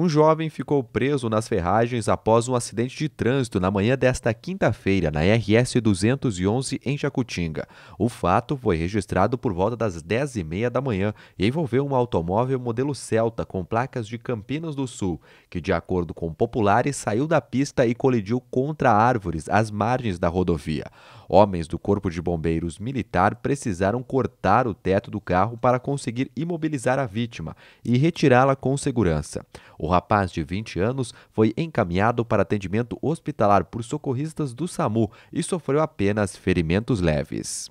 Um jovem ficou preso nas ferragens após um acidente de trânsito na manhã desta quinta-feira na RS 211 em Jacutinga. O fato foi registrado por volta das 10h30 da manhã e envolveu um automóvel modelo Celta com placas de Campinas do Sul, que, de acordo com populares, saiu da pista e colidiu contra árvores às margens da rodovia. Homens do Corpo de Bombeiros Militar precisaram cortar o teto do carro para conseguir imobilizar a vítima e retirá-la com segurança. O o rapaz de 20 anos foi encaminhado para atendimento hospitalar por socorristas do SAMU e sofreu apenas ferimentos leves.